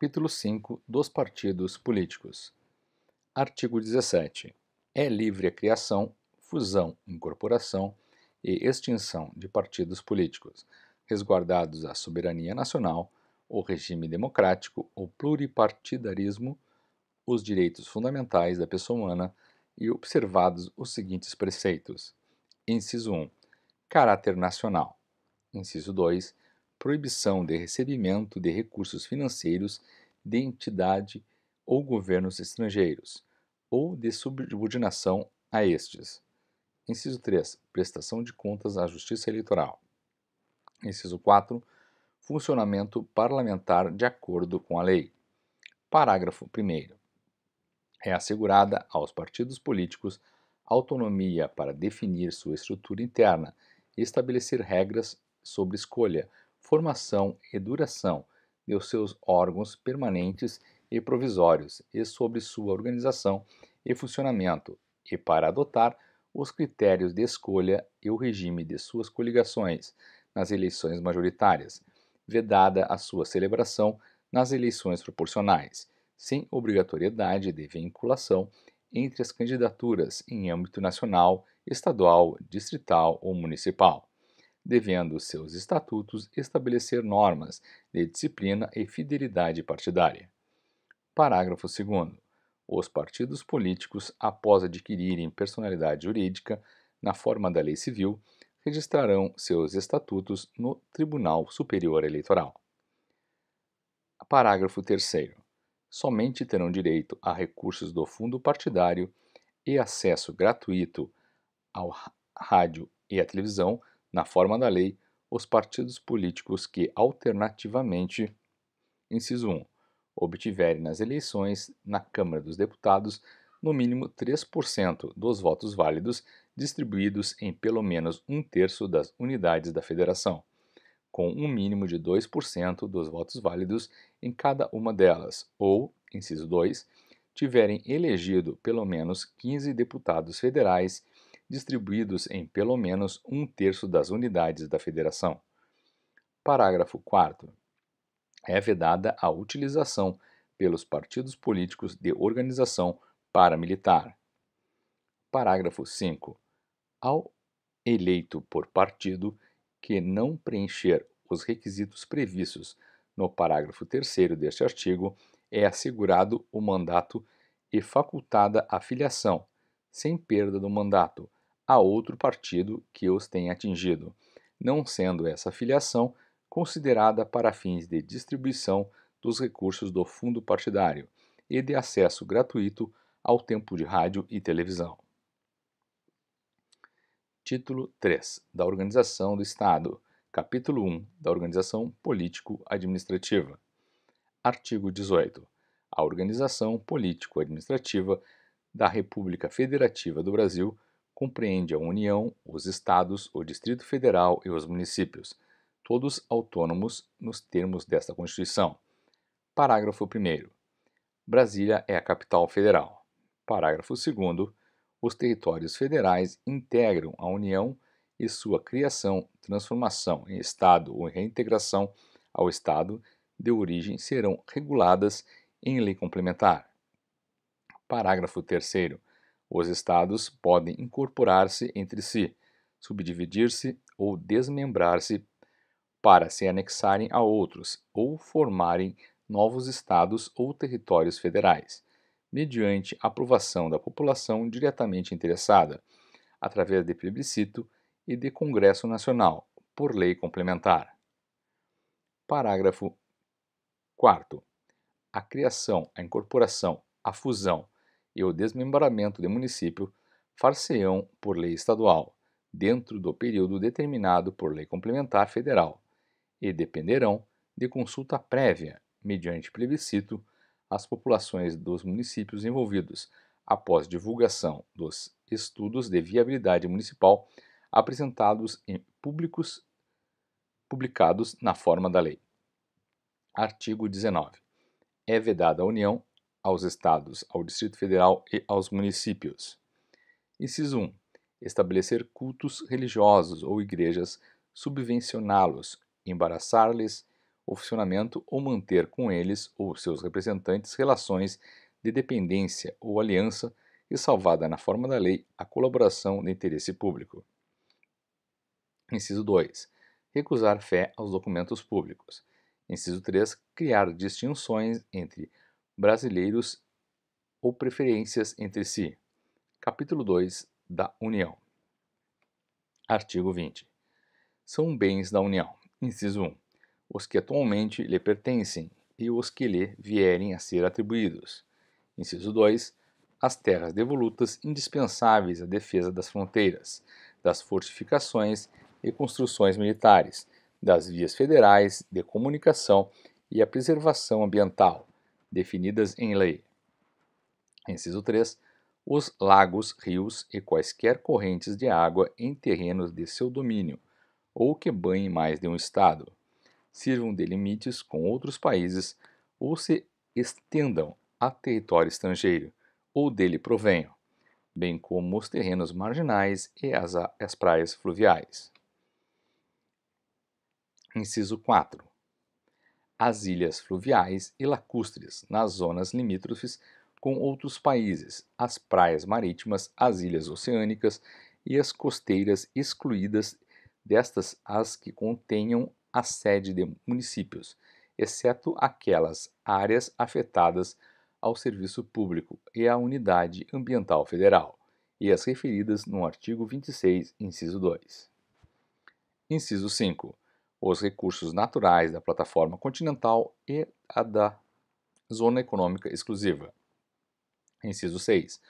Capítulo 5 dos Partidos Políticos. Artigo 17. É livre a criação, fusão, incorporação e extinção de partidos políticos, resguardados a soberania nacional, o regime democrático, o pluripartidarismo, os direitos fundamentais da pessoa humana e observados os seguintes preceitos: Inciso 1. Caráter nacional. Inciso 2 proibição de recebimento de recursos financeiros de entidade ou governos estrangeiros, ou de subordinação a estes. Inciso 3. Prestação de contas à Justiça Eleitoral. Inciso 4. Funcionamento parlamentar de acordo com a lei. Parágrafo 1. É assegurada aos partidos políticos autonomia para definir sua estrutura interna e estabelecer regras sobre escolha, formação e duração de seus órgãos permanentes e provisórios e sobre sua organização e funcionamento, e para adotar os critérios de escolha e o regime de suas coligações nas eleições majoritárias, vedada a sua celebração nas eleições proporcionais, sem obrigatoriedade de vinculação entre as candidaturas em âmbito nacional, estadual, distrital ou municipal devendo seus estatutos estabelecer normas de disciplina e fidelidade partidária. Parágrafo 2. Os partidos políticos, após adquirirem personalidade jurídica na forma da lei civil, registrarão seus estatutos no Tribunal Superior Eleitoral. Parágrafo 3. Somente terão direito a recursos do fundo partidário e acesso gratuito ao rádio e à televisão na forma da lei, os partidos políticos que, alternativamente, inciso 1, obtiverem nas eleições na Câmara dos Deputados no mínimo 3% dos votos válidos distribuídos em pelo menos um terço das unidades da federação, com um mínimo de 2% dos votos válidos em cada uma delas, ou, inciso 2, tiverem elegido pelo menos 15 deputados federais distribuídos em pelo menos um terço das unidades da Federação. Parágrafo 4. É vedada a utilização pelos partidos políticos de organização paramilitar. Parágrafo 5. Ao eleito por partido que não preencher os requisitos previstos no parágrafo 3 deste artigo, é assegurado o mandato e facultada a filiação, sem perda do mandato, a outro partido que os tenha atingido, não sendo essa filiação considerada para fins de distribuição dos recursos do fundo partidário e de acesso gratuito ao tempo de rádio e televisão. Título 3 da Organização do Estado, Capítulo 1 da Organização Político-Administrativa. Artigo 18. A organização político-administrativa da República Federativa do Brasil compreende a União, os Estados, o Distrito Federal e os municípios, todos autônomos nos termos desta Constituição. Parágrafo 1. Brasília é a capital federal. Parágrafo 2. Os territórios federais integram a União e sua criação, transformação em Estado ou reintegração ao Estado de origem serão reguladas em lei complementar. Parágrafo 3. Os estados podem incorporar-se entre si, subdividir-se ou desmembrar-se para se anexarem a outros ou formarem novos estados ou territórios federais, mediante aprovação da população diretamente interessada, através de plebiscito e de Congresso Nacional, por lei complementar. Parágrafo 4. A criação, a incorporação, a fusão e o desmembramento de município far-se-ão por lei estadual, dentro do período determinado por lei complementar federal, e dependerão de consulta prévia, mediante plebiscito, às populações dos municípios envolvidos, após divulgação dos estudos de viabilidade municipal apresentados em públicos publicados na forma da lei. Artigo 19. É vedada a União aos estados, ao Distrito Federal e aos municípios. Inciso 1. Estabelecer cultos religiosos ou igrejas, subvencioná-los, embaraçar-lhes o funcionamento ou manter com eles ou seus representantes relações de dependência ou aliança e salvada na forma da lei a colaboração de interesse público. Inciso 2. Recusar fé aos documentos públicos. Inciso 3. Criar distinções entre brasileiros ou preferências entre si. Capítulo 2 da União. Artigo 20. São bens da União. Inciso 1. Os que atualmente lhe pertencem e os que lhe vierem a ser atribuídos. Inciso 2. As terras devolutas indispensáveis à defesa das fronteiras, das fortificações e construções militares, das vias federais de comunicação e à preservação ambiental, definidas em lei. Inciso 3. Os lagos, rios e quaisquer correntes de água em terrenos de seu domínio, ou que banhem mais de um Estado, sirvam de limites com outros países ou se estendam a território estrangeiro ou dele provenham, bem como os terrenos marginais e as, as praias fluviais. Inciso 4 as ilhas fluviais e lacustres, nas zonas limítrofes com outros países, as praias marítimas, as ilhas oceânicas e as costeiras excluídas destas as que contenham a sede de municípios, exceto aquelas áreas afetadas ao serviço público e à unidade ambiental federal, e as referidas no artigo 26, inciso 2. Inciso 5 os recursos naturais da plataforma continental e a da Zona Econômica Exclusiva. Inciso 6.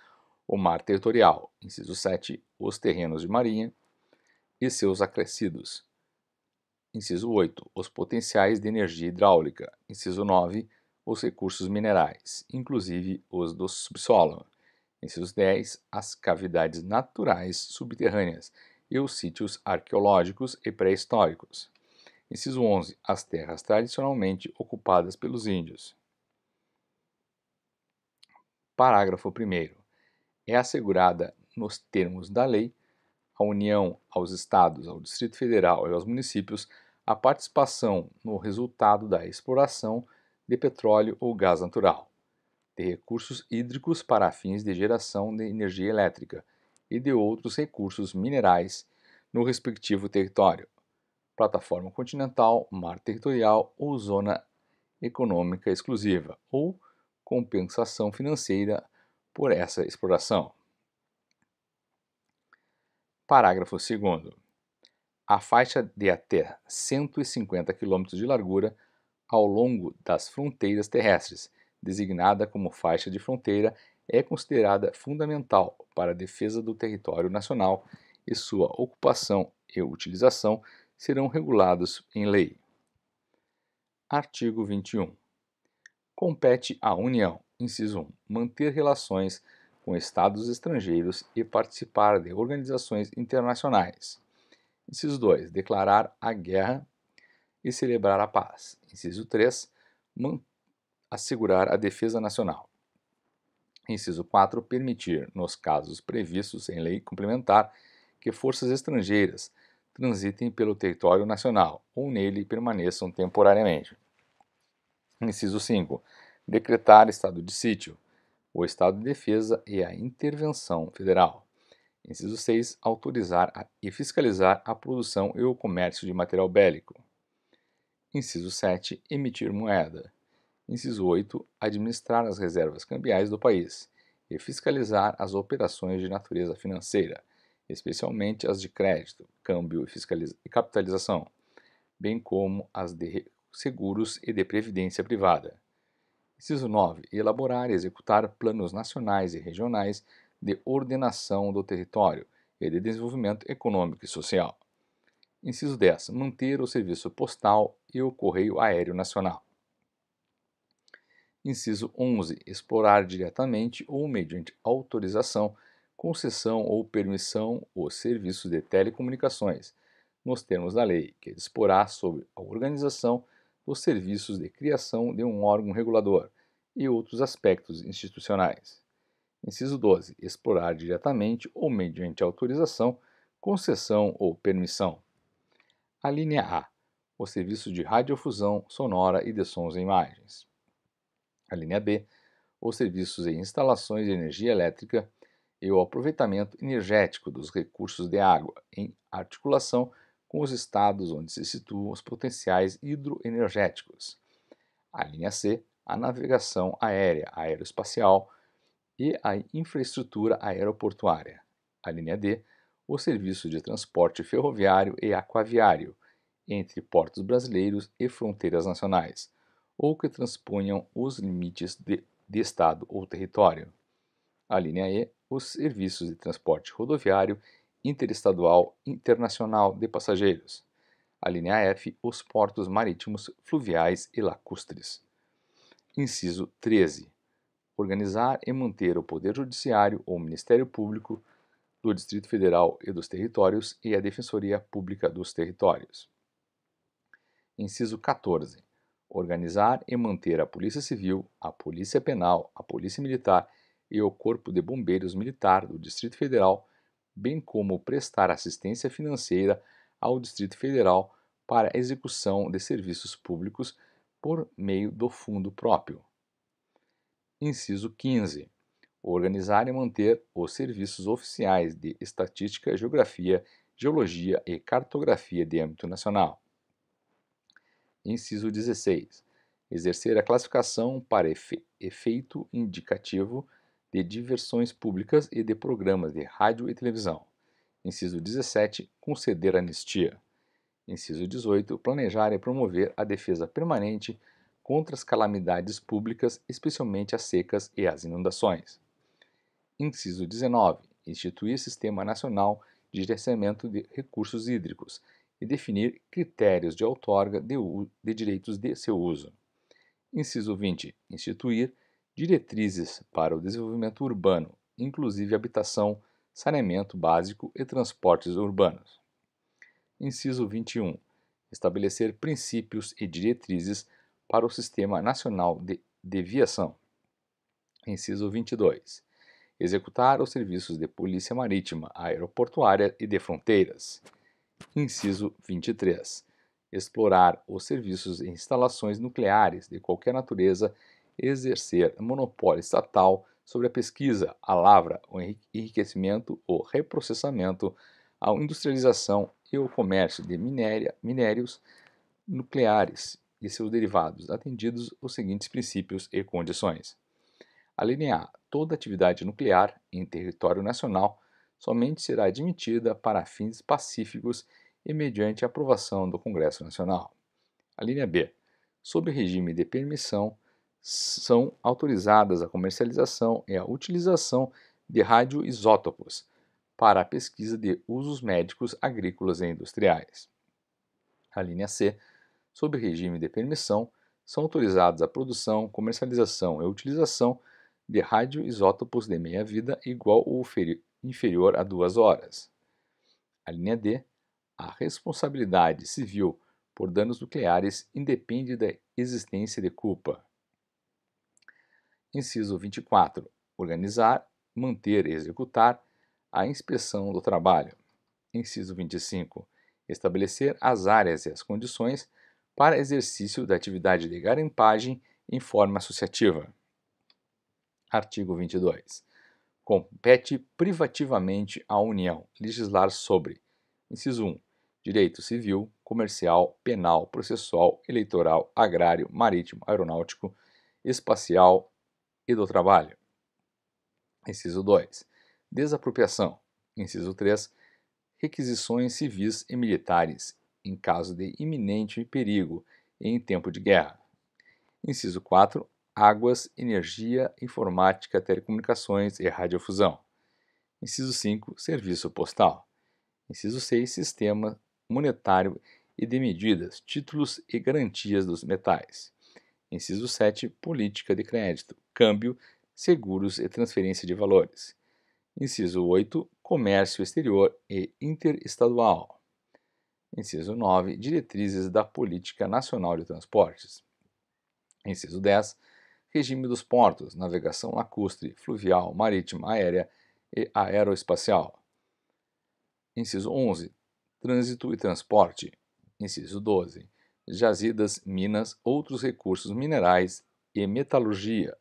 O mar territorial. Inciso 7. Os terrenos de marinha e seus acrescidos. Inciso 8. Os potenciais de energia hidráulica. Inciso 9. Os recursos minerais, inclusive os do subsolo. Inciso 10. As cavidades naturais subterrâneas e os sítios arqueológicos e pré-históricos. Inciso 11. As terras tradicionalmente ocupadas pelos índios. Parágrafo 1. É assegurada, nos termos da lei, a União, aos Estados, ao Distrito Federal e aos municípios a participação no resultado da exploração de petróleo ou gás natural, de recursos hídricos para fins de geração de energia elétrica e de outros recursos minerais no respectivo território, plataforma continental, mar territorial ou zona econômica exclusiva, ou compensação financeira por essa exploração. Parágrafo 2. A faixa de até 150 km de largura ao longo das fronteiras terrestres, designada como faixa de fronteira, é considerada fundamental para a defesa do território nacional e sua ocupação e utilização serão regulados em lei. Artigo 21. Compete à União, inciso 1, manter relações com estados estrangeiros e participar de organizações internacionais. Inciso 2. Declarar a guerra e celebrar a paz. Inciso 3. Assegurar a defesa nacional. Inciso 4. Permitir, nos casos previstos em lei complementar, que forças estrangeiras transitem pelo território nacional ou nele permaneçam temporariamente. Inciso 5. Decretar estado de sítio, o estado de defesa e a intervenção federal. Inciso 6. Autorizar e fiscalizar a produção e o comércio de material bélico. Inciso 7. Emitir moeda. Inciso 8. Administrar as reservas cambiais do país e fiscalizar as operações de natureza financeira, especialmente as de crédito, câmbio e capitalização, bem como as de seguros e de previdência privada. Inciso 9. Elaborar e executar planos nacionais e regionais de ordenação do território e de desenvolvimento econômico e social. Inciso 10. Manter o serviço postal e o correio aéreo nacional. Inciso 11. Explorar diretamente ou mediante autorização concessão ou permissão os serviços de telecomunicações, nos termos da lei, que disporá sobre a organização dos serviços de criação de um órgão regulador e outros aspectos institucionais. Inciso 12. Explorar diretamente ou mediante autorização, concessão ou permissão. A linha A. O serviço de radiofusão sonora e de sons e imagens. A linha B. Os serviços e instalações de energia elétrica, e o aproveitamento energético dos recursos de água, em articulação com os estados onde se situam os potenciais hidroenergéticos. A linha C, a navegação aérea, aeroespacial e a infraestrutura aeroportuária. A linha D, o serviço de transporte ferroviário e aquaviário entre portos brasileiros e fronteiras nacionais, ou que transponham os limites de, de estado ou território. A linha E, os serviços de transporte rodoviário, interestadual, internacional de passageiros. A linha F, os portos marítimos, fluviais e lacustres. Inciso 13. Organizar e manter o Poder Judiciário ou Ministério Público do Distrito Federal e dos Territórios e a Defensoria Pública dos Territórios. Inciso 14. Organizar e manter a Polícia Civil, a Polícia Penal, a Polícia Militar e o Corpo de Bombeiros Militar do Distrito Federal, bem como prestar assistência financeira ao Distrito Federal para execução de serviços públicos por meio do fundo próprio. Inciso 15. Organizar e manter os serviços oficiais de Estatística, Geografia, Geologia e Cartografia de âmbito nacional. Inciso 16. Exercer a classificação para efe efeito indicativo de diversões públicas e de programas de rádio e televisão. Inciso 17. Conceder anistia. Inciso 18. Planejar e promover a defesa permanente contra as calamidades públicas, especialmente as secas e as inundações. Inciso 19. Instituir Sistema Nacional de Gerenciamento de Recursos Hídricos e definir critérios de outorga de, de direitos de seu uso. Inciso 20. Instituir diretrizes para o desenvolvimento urbano, inclusive habitação, saneamento básico e transportes urbanos. Inciso 21. Estabelecer princípios e diretrizes para o Sistema Nacional de Deviação. Inciso 22. Executar os serviços de polícia marítima, aeroportuária e de fronteiras. Inciso 23. Explorar os serviços e instalações nucleares de qualquer natureza exercer monopólio estatal sobre a pesquisa, a lavra, o enriquecimento, o reprocessamento, a industrialização e o comércio de minéria, minérios nucleares e seus derivados, atendidos os seguintes princípios e condições. A linha A, toda atividade nuclear em território nacional somente será admitida para fins pacíficos e mediante aprovação do Congresso Nacional. A linha B, sob regime de permissão, são autorizadas a comercialização e a utilização de radioisótopos para a pesquisa de usos médicos, agrícolas e industriais. A linha C, sob regime de permissão, são autorizadas a produção, comercialização e utilização de radioisótopos de meia-vida igual ou inferior a duas horas. A linha D, a responsabilidade civil por danos nucleares independe da existência de culpa. Inciso 24. Organizar, manter e executar a inspeção do trabalho. Inciso 25. Estabelecer as áreas e as condições para exercício da atividade de garimpagem em forma associativa. Artigo 22. Compete privativamente à União legislar sobre: inciso 1. Direito civil, comercial, penal, processual, eleitoral, agrário, marítimo, aeronáutico, espacial, e do trabalho. Inciso 2. Desapropriação. Inciso 3. Requisições civis e militares em caso de iminente perigo e em tempo de guerra. Inciso 4. Águas, energia, informática, telecomunicações e radiofusão. Inciso 5. Serviço postal. Inciso 6. Sistema monetário e de medidas, títulos e garantias dos metais. Inciso 7. Política de crédito câmbio, seguros e transferência de valores. Inciso 8. Comércio exterior e interestadual. Inciso 9. Diretrizes da Política Nacional de Transportes. Inciso 10. Regime dos portos, navegação lacustre, fluvial, marítima, aérea e aeroespacial. Inciso 11. Trânsito e transporte. Inciso 12. Jazidas, minas, outros recursos minerais e metalurgia.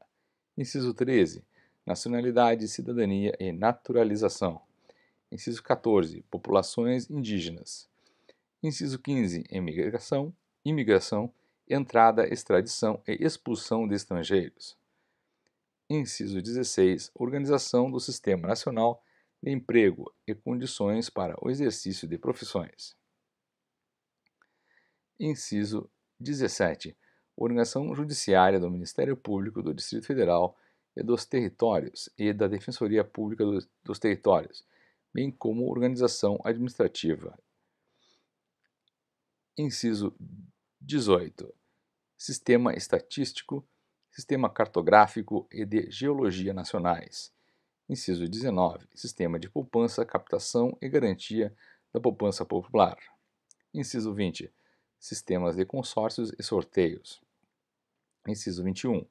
Inciso 13. Nacionalidade, cidadania e naturalização. Inciso 14. Populações indígenas. Inciso 15. Emigração, imigração, entrada, extradição e expulsão de estrangeiros. Inciso 16. Organização do Sistema Nacional de Emprego e condições para o exercício de profissões. Inciso 17 Organização Judiciária do Ministério Público do Distrito Federal e dos Territórios e da Defensoria Pública dos, dos Territórios, bem como organização administrativa. Inciso 18. Sistema estatístico, sistema cartográfico e de geologia nacionais. Inciso 19. Sistema de poupança, captação e garantia da poupança popular. Inciso 20. Sistemas de consórcios e sorteios. Inciso 21.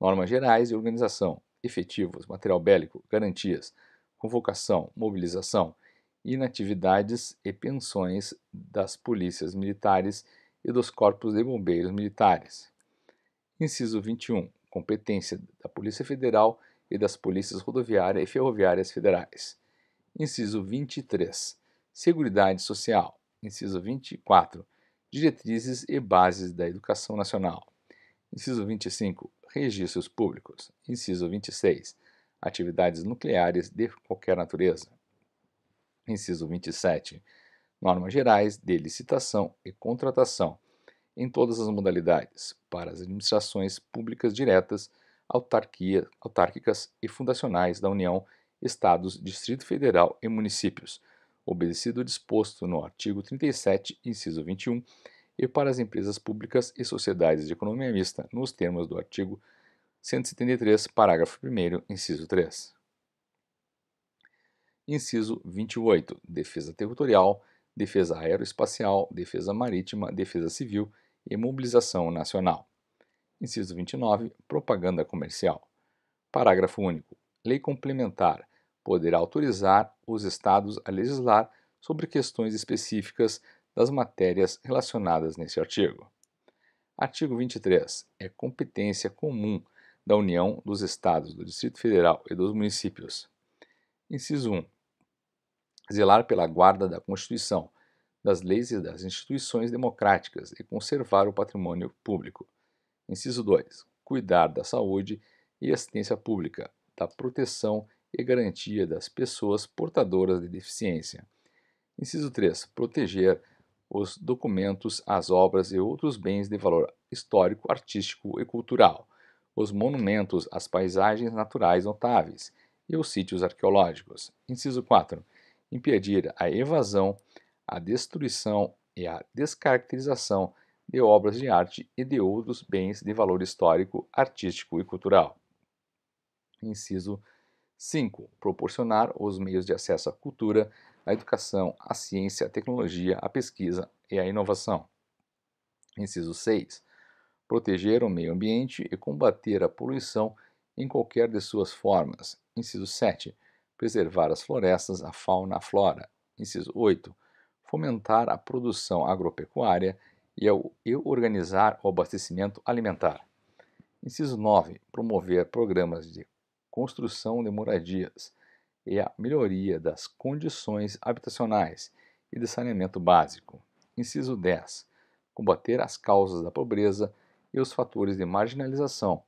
Normas gerais e organização, efetivos, material bélico, garantias, convocação, mobilização, inatividades e pensões das polícias militares e dos corpos de bombeiros militares. Inciso 21. Competência da Polícia Federal e das Polícias Rodoviária e Ferroviárias Federais. Inciso 23. Seguridade Social. Inciso 24. Diretrizes e bases da Educação Nacional. Inciso 25. Registros públicos. Inciso 26. Atividades nucleares de qualquer natureza. Inciso 27. Normas gerais de licitação e contratação em todas as modalidades para as administrações públicas diretas, autarquia, autárquicas e fundacionais da União, Estados, Distrito Federal e municípios, obedecido o disposto no artigo 37, inciso 21 e para as empresas públicas e sociedades de economia mista, nos termos do artigo 173, parágrafo 1, inciso 3. Inciso 28. Defesa territorial, defesa aeroespacial, defesa marítima, defesa civil e mobilização nacional. Inciso 29. Propaganda comercial. Parágrafo único. Lei complementar poderá autorizar os Estados a legislar sobre questões específicas das matérias relacionadas nesse artigo. Artigo 23. É competência comum da União, dos Estados, do Distrito Federal e dos municípios. Inciso 1. Zelar pela guarda da Constituição, das leis e das instituições democráticas e conservar o patrimônio público. Inciso 2. Cuidar da saúde e assistência pública, da proteção e garantia das pessoas portadoras de deficiência. Inciso 3. Proteger os documentos, as obras e outros bens de valor histórico, artístico e cultural, os monumentos, as paisagens naturais notáveis e os sítios arqueológicos. Inciso 4. Impedir a evasão, a destruição e a descaracterização de obras de arte e de outros bens de valor histórico, artístico e cultural. Inciso 5. Proporcionar os meios de acesso à cultura, à educação, à ciência, à tecnologia, à pesquisa e à inovação. Inciso 6. Proteger o meio ambiente e combater a poluição em qualquer de suas formas. Inciso 7. Preservar as florestas, a fauna, a flora. Inciso 8. Fomentar a produção agropecuária e, e organizar o abastecimento alimentar. Inciso 9. Promover programas de construção de moradias e a melhoria das condições habitacionais e de saneamento básico. Inciso 10. Combater as causas da pobreza e os fatores de marginalização,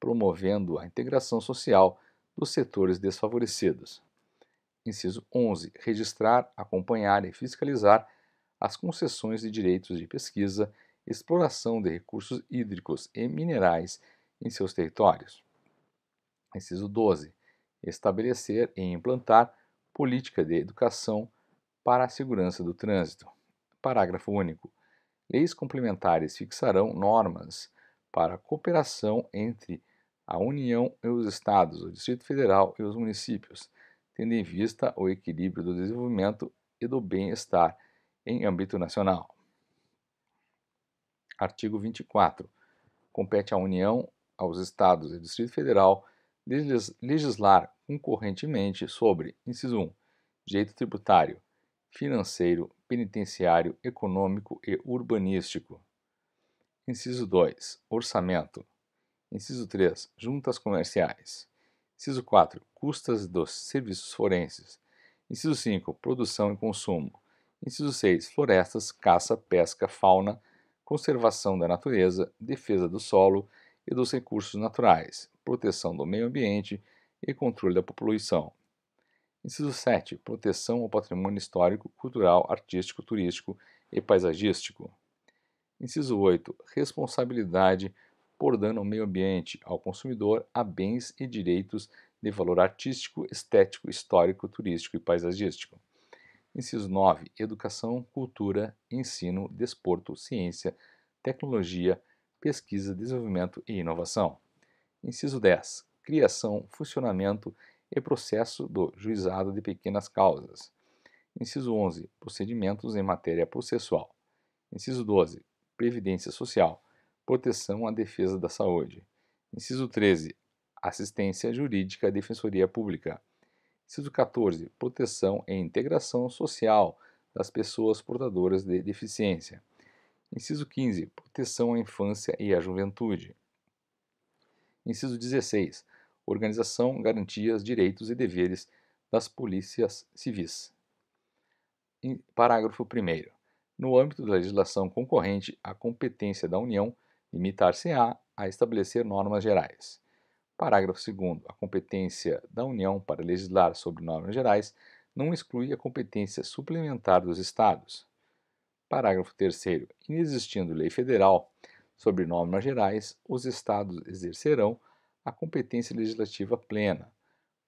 promovendo a integração social dos setores desfavorecidos. Inciso 11. Registrar, acompanhar e fiscalizar as concessões de direitos de pesquisa, exploração de recursos hídricos e minerais em seus territórios. Inciso 12 estabelecer e implantar política de educação para a segurança do trânsito. Parágrafo único. Leis complementares fixarão normas para a cooperação entre a União e os Estados, o Distrito Federal e os municípios, tendo em vista o equilíbrio do desenvolvimento e do bem-estar em âmbito nacional. Artigo 24. Compete à União, aos Estados e Distrito Federal legislar concorrentemente sobre, inciso 1, direito tributário, financeiro, penitenciário, econômico e urbanístico. Inciso 2, orçamento. Inciso 3, juntas comerciais. Inciso 4, custas dos serviços forenses. Inciso 5, produção e consumo. Inciso 6, florestas, caça, pesca, fauna, conservação da natureza, defesa do solo e dos recursos naturais proteção do meio ambiente e controle da poluição. Inciso 7. Proteção ao patrimônio histórico, cultural, artístico, turístico e paisagístico. Inciso 8. Responsabilidade por dano ao meio ambiente, ao consumidor, a bens e direitos de valor artístico, estético, histórico, turístico e paisagístico. Inciso 9. Educação, cultura, ensino, desporto, ciência, tecnologia, pesquisa, desenvolvimento e inovação. Inciso 10. Criação, funcionamento e processo do juizado de pequenas causas. Inciso 11. Procedimentos em matéria processual. Inciso 12. Previdência social. Proteção à defesa da saúde. Inciso 13. Assistência jurídica à defensoria pública. Inciso 14. Proteção e integração social das pessoas portadoras de deficiência. Inciso 15. Proteção à infância e à juventude. Inciso 16. Organização, garantias, direitos e deveres das polícias civis. Em, parágrafo 1. No âmbito da legislação concorrente, a competência da União limitar-se-á a estabelecer normas gerais. Parágrafo 2. A competência da União para legislar sobre normas gerais não exclui a competência suplementar dos Estados. Parágrafo 3. Inexistindo lei federal Sobre normas gerais, os Estados exercerão a competência legislativa plena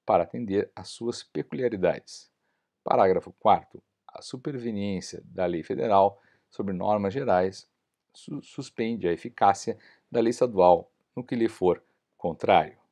para atender às suas peculiaridades. Parágrafo 4. A superveniência da lei federal sobre normas gerais su suspende a eficácia da lei estadual no que lhe for contrário.